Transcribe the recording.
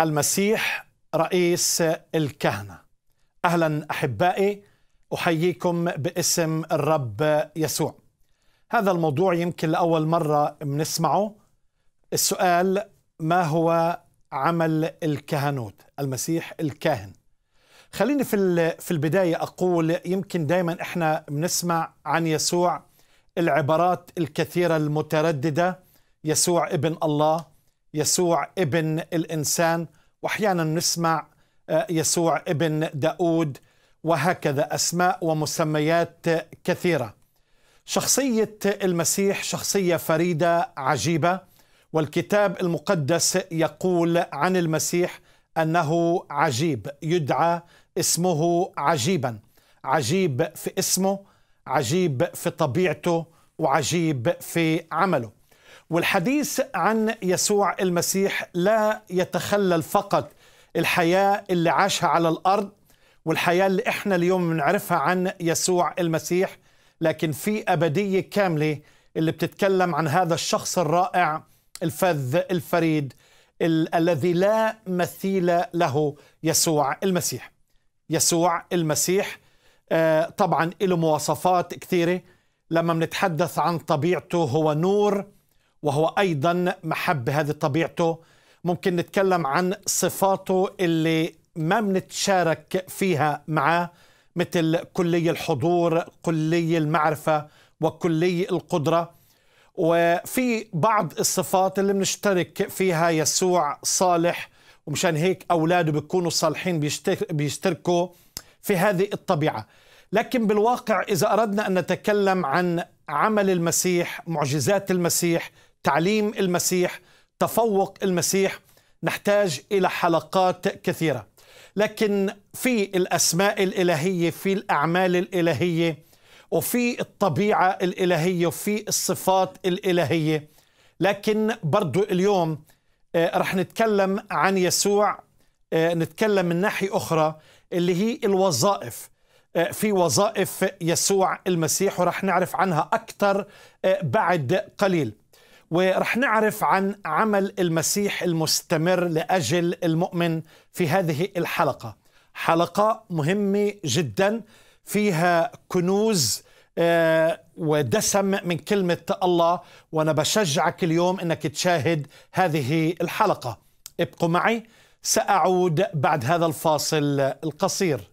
المسيح رئيس الكهنه اهلا احبائي احييكم باسم الرب يسوع هذا الموضوع يمكن لاول مره بنسمعه السؤال ما هو عمل الكهنوت المسيح الكاهن خليني في في البدايه اقول يمكن دائما احنا بنسمع عن يسوع العبارات الكثيره المتردده يسوع ابن الله يسوع ابن الإنسان وأحيانا نسمع آه، يسوع ابن داود وهكذا أسماء ومسميات كثيرة شخصية المسيح شخصية فريدة عجيبة والكتاب المقدس يقول عن المسيح أنه عجيب يدعى اسمه عجيبا عجيب في اسمه عجيب في طبيعته وعجيب في عمله والحديث عن يسوع المسيح لا يتخلل فقط الحياة اللي عاشها على الأرض والحياة اللي إحنا اليوم بنعرفها عن يسوع المسيح لكن في أبدية كاملة اللي بتتكلم عن هذا الشخص الرائع الفذ الفريد الذي لا مثيل له يسوع المسيح يسوع المسيح آه، طبعا له مواصفات كثيرة لما بنتحدث عن طبيعته هو نور وهو أيضا محب هذه طبيعته ممكن نتكلم عن صفاته اللي ما بنتشارك فيها معه مثل كلي الحضور كلي المعرفة وكلي القدرة وفي بعض الصفات اللي بنشترك فيها يسوع صالح ومشان هيك أولاده بيكونوا صالحين بيشتركوا في هذه الطبيعة لكن بالواقع إذا أردنا أن نتكلم عن عمل المسيح معجزات المسيح تعليم المسيح تفوق المسيح نحتاج الى حلقات كثيره لكن في الاسماء الالهيه في الاعمال الالهيه وفي الطبيعه الالهيه وفي الصفات الالهيه لكن برضو اليوم آه، رح نتكلم عن يسوع آه، نتكلم من ناحيه اخرى اللي هي الوظائف آه، في وظائف يسوع المسيح ورح نعرف عنها اكثر بعد قليل ورح نعرف عن عمل المسيح المستمر لاجل المؤمن في هذه الحلقه حلقه مهمه جدا فيها كنوز آه، ودسم من كلمه الله وانا بشجعك اليوم انك تشاهد هذه الحلقه ابقوا معي ساعود بعد هذا الفاصل القصير